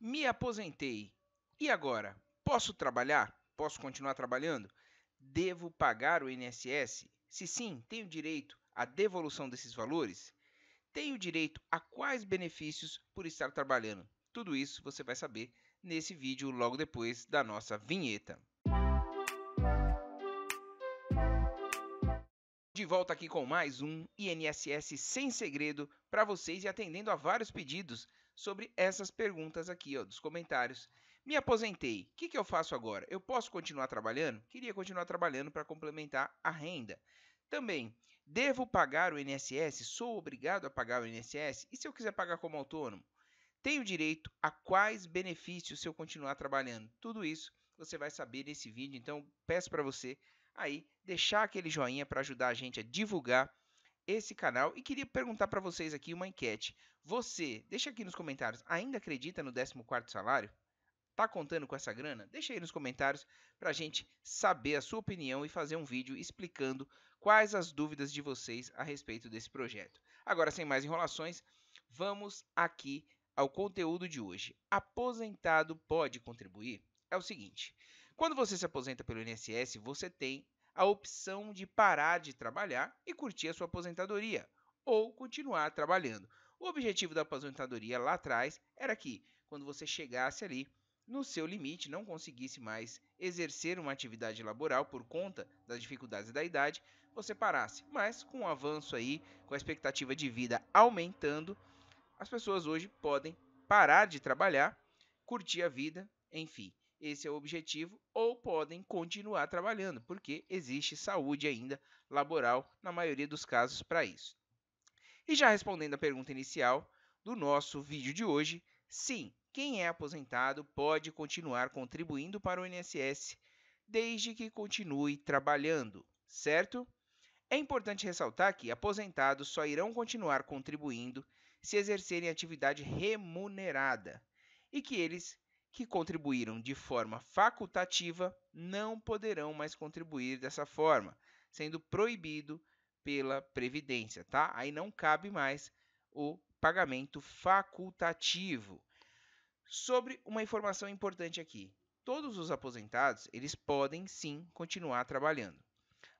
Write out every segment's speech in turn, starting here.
Me aposentei. E agora? Posso trabalhar? Posso continuar trabalhando? Devo pagar o INSS? Se sim, tenho direito à devolução desses valores? Tenho direito a quais benefícios por estar trabalhando? Tudo isso você vai saber nesse vídeo logo depois da nossa vinheta. De volta aqui com mais um INSS sem segredo para vocês e atendendo a vários pedidos sobre essas perguntas aqui, ó, dos comentários. Me aposentei. O que, que eu faço agora? Eu posso continuar trabalhando? Queria continuar trabalhando para complementar a renda. Também, devo pagar o INSS? Sou obrigado a pagar o INSS? E se eu quiser pagar como autônomo? Tenho direito a quais benefícios se eu continuar trabalhando? Tudo isso você vai saber nesse vídeo, então peço para você aí deixar aquele joinha para ajudar a gente a divulgar esse canal e queria perguntar para vocês aqui uma enquete. Você, deixa aqui nos comentários, ainda acredita no 14º salário? Tá contando com essa grana? Deixa aí nos comentários para gente saber a sua opinião e fazer um vídeo explicando quais as dúvidas de vocês a respeito desse projeto. Agora, sem mais enrolações, vamos aqui ao conteúdo de hoje. Aposentado pode contribuir? É o seguinte, quando você se aposenta pelo INSS, você tem a opção de parar de trabalhar e curtir a sua aposentadoria ou continuar trabalhando. O objetivo da aposentadoria lá atrás era que, quando você chegasse ali no seu limite, não conseguisse mais exercer uma atividade laboral por conta das dificuldades da idade, você parasse. Mas com o avanço aí, com a expectativa de vida aumentando, as pessoas hoje podem parar de trabalhar, curtir a vida, enfim esse é o objetivo, ou podem continuar trabalhando, porque existe saúde ainda laboral na maioria dos casos para isso. E já respondendo a pergunta inicial do nosso vídeo de hoje, sim, quem é aposentado pode continuar contribuindo para o INSS desde que continue trabalhando, certo? É importante ressaltar que aposentados só irão continuar contribuindo se exercerem atividade remunerada e que eles que contribuíram de forma facultativa não poderão mais contribuir dessa forma, sendo proibido pela previdência, tá? Aí não cabe mais o pagamento facultativo. Sobre uma informação importante aqui. Todos os aposentados, eles podem sim continuar trabalhando.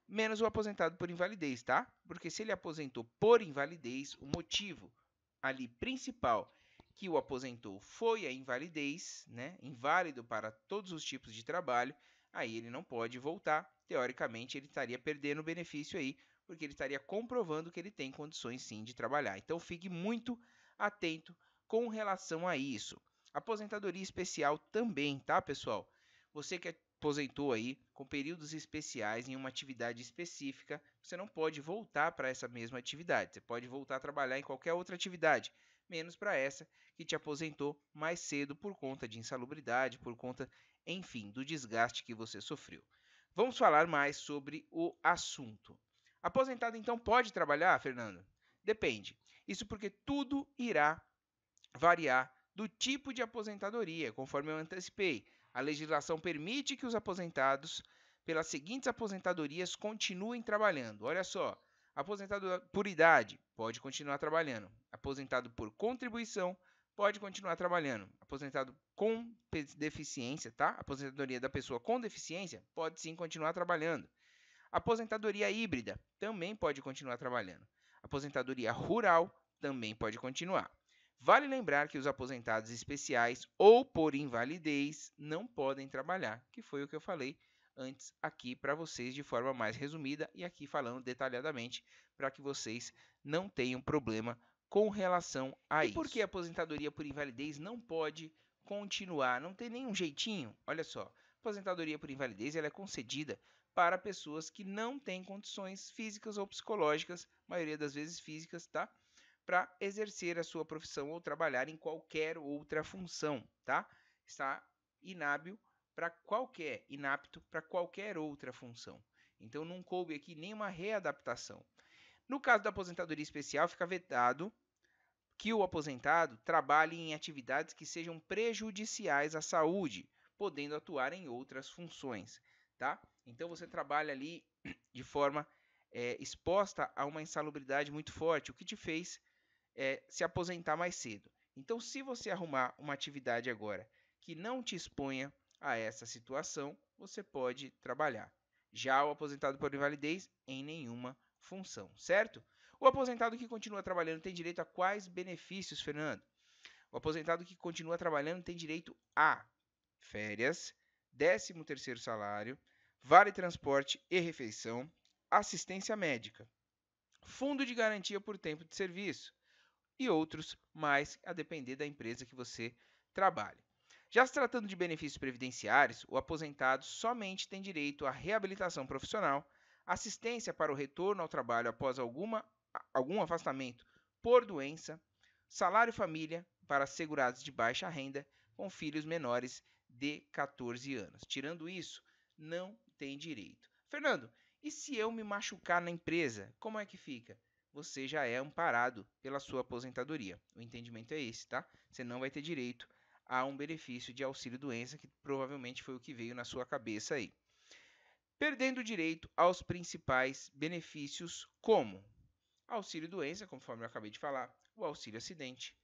Menos o aposentado por invalidez, tá? Porque se ele aposentou por invalidez, o motivo ali principal que o aposentou foi a invalidez, né, inválido para todos os tipos de trabalho, aí ele não pode voltar. Teoricamente, ele estaria perdendo o benefício aí, porque ele estaria comprovando que ele tem condições sim de trabalhar. Então, fique muito atento com relação a isso. Aposentadoria especial também, tá, pessoal? Você que aposentou aí com períodos especiais em uma atividade específica, você não pode voltar para essa mesma atividade. Você pode voltar a trabalhar em qualquer outra atividade, menos para essa que te aposentou mais cedo por conta de insalubridade, por conta, enfim, do desgaste que você sofreu. Vamos falar mais sobre o assunto. Aposentado então pode trabalhar, Fernando? Depende. Isso porque tudo irá variar do tipo de aposentadoria, conforme eu antecipei. A legislação permite que os aposentados pelas seguintes aposentadorias continuem trabalhando. Olha só, Aposentado por idade, pode continuar trabalhando. Aposentado por contribuição, pode continuar trabalhando. Aposentado com deficiência, tá? Aposentadoria da pessoa com deficiência, pode sim continuar trabalhando. Aposentadoria híbrida, também pode continuar trabalhando. Aposentadoria rural, também pode continuar. Vale lembrar que os aposentados especiais ou por invalidez não podem trabalhar, que foi o que eu falei antes aqui para vocês de forma mais resumida e aqui falando detalhadamente para que vocês não tenham problema com relação a e isso. por que a aposentadoria por invalidez não pode continuar? Não tem nenhum jeitinho? Olha só, aposentadoria por invalidez ela é concedida para pessoas que não têm condições físicas ou psicológicas, maioria das vezes físicas, tá? Para exercer a sua profissão ou trabalhar em qualquer outra função, tá? Está inábil para qualquer inapto para qualquer outra função. Então não coube aqui nenhuma readaptação. No caso da aposentadoria especial, fica vetado que o aposentado trabalhe em atividades que sejam prejudiciais à saúde, podendo atuar em outras funções, tá? Então você trabalha ali de forma é, exposta a uma insalubridade muito forte, o que te fez é, se aposentar mais cedo. Então, se você arrumar uma atividade agora que não te exponha a essa situação, você pode trabalhar. Já o aposentado por invalidez, em nenhuma função, certo? O aposentado que continua trabalhando tem direito a quais benefícios, Fernando? O aposentado que continua trabalhando tem direito a férias, 13º salário, vale transporte e refeição, assistência médica, fundo de garantia por tempo de serviço e outros mais a depender da empresa que você trabalha. Já se tratando de benefícios previdenciários, o aposentado somente tem direito à reabilitação profissional, assistência para o retorno ao trabalho após alguma, algum afastamento por doença, salário família para segurados de baixa renda com filhos menores de 14 anos. Tirando isso, não tem direito. Fernando, e se eu me machucar na empresa, como é que fica? Você já é amparado pela sua aposentadoria. O entendimento é esse, tá? Você não vai ter direito a um benefício de auxílio-doença, que provavelmente foi o que veio na sua cabeça aí. Perdendo o direito aos principais benefícios, como auxílio-doença, conforme eu acabei de falar, o auxílio-acidente,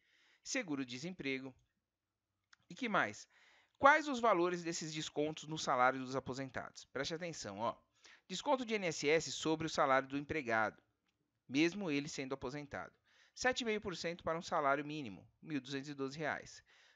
seguro-desemprego e que mais? Quais os valores desses descontos no salário dos aposentados? Preste atenção, ó. Desconto de INSS sobre o salário do empregado, mesmo ele sendo aposentado. 7,5% para um salário mínimo, R$ 1.212.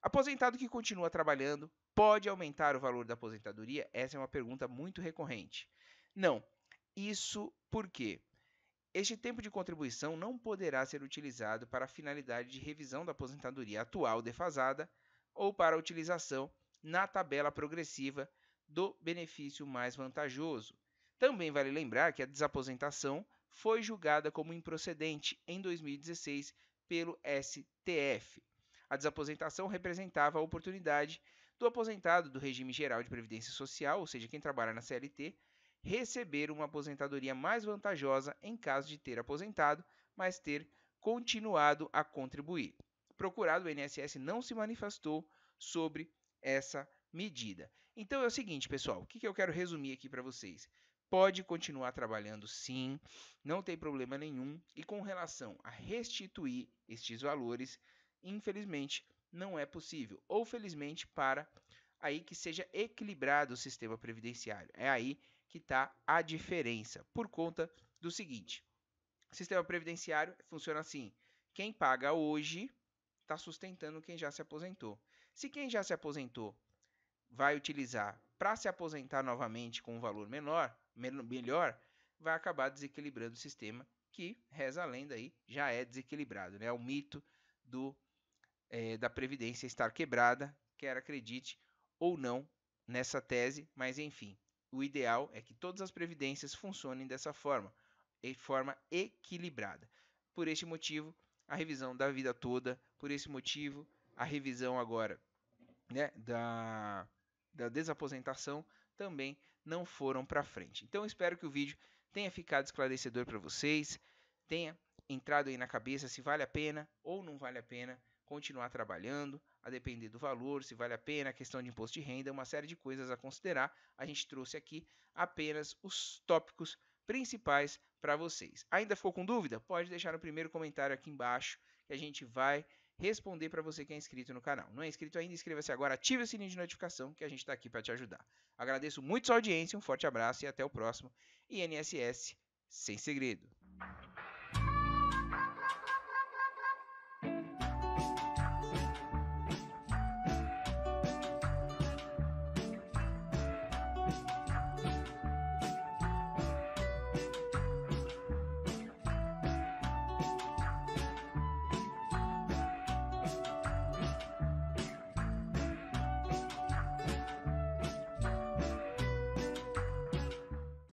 Aposentado que continua trabalhando pode aumentar o valor da aposentadoria? Essa é uma pergunta muito recorrente. Não. Isso porque este tempo de contribuição não poderá ser utilizado para a finalidade de revisão da aposentadoria atual defasada ou para a utilização na tabela progressiva do benefício mais vantajoso. Também vale lembrar que a desaposentação foi julgada como improcedente em 2016 pelo STF. A desaposentação representava a oportunidade do aposentado do regime geral de previdência social, ou seja, quem trabalha na CLT, receber uma aposentadoria mais vantajosa em caso de ter aposentado, mas ter continuado a contribuir. Procurado, o INSS não se manifestou sobre essa medida. Então é o seguinte, pessoal, o que, que eu quero resumir aqui para vocês? Pode continuar trabalhando sim, não tem problema nenhum. E com relação a restituir estes valores, Infelizmente, não é possível. Ou felizmente para aí que seja equilibrado o sistema previdenciário. É aí que está a diferença, por conta do seguinte: sistema previdenciário funciona assim: quem paga hoje está sustentando quem já se aposentou. Se quem já se aposentou vai utilizar para se aposentar novamente com um valor menor, melhor, vai acabar desequilibrando o sistema que, reza a lenda aí, já é desequilibrado, né? É o mito do é, da Previdência estar quebrada, quer acredite ou não nessa tese, mas enfim, o ideal é que todas as previdências funcionem dessa forma, de forma equilibrada. Por este motivo, a revisão da vida toda, por esse motivo, a revisão agora né, da, da desaposentação também não foram para frente. Então, espero que o vídeo tenha ficado esclarecedor para vocês, tenha entrado aí na cabeça se vale a pena ou não vale a pena continuar trabalhando, a depender do valor, se vale a pena, a questão de imposto de renda, uma série de coisas a considerar. A gente trouxe aqui apenas os tópicos principais para vocês. Ainda ficou com dúvida? Pode deixar o primeiro comentário aqui embaixo que a gente vai responder para você que é inscrito no canal. Não é inscrito ainda? Inscreva-se agora, ative o sininho de notificação que a gente está aqui para te ajudar. Agradeço muito sua audiência, um forte abraço e até o próximo INSS Sem Segredo.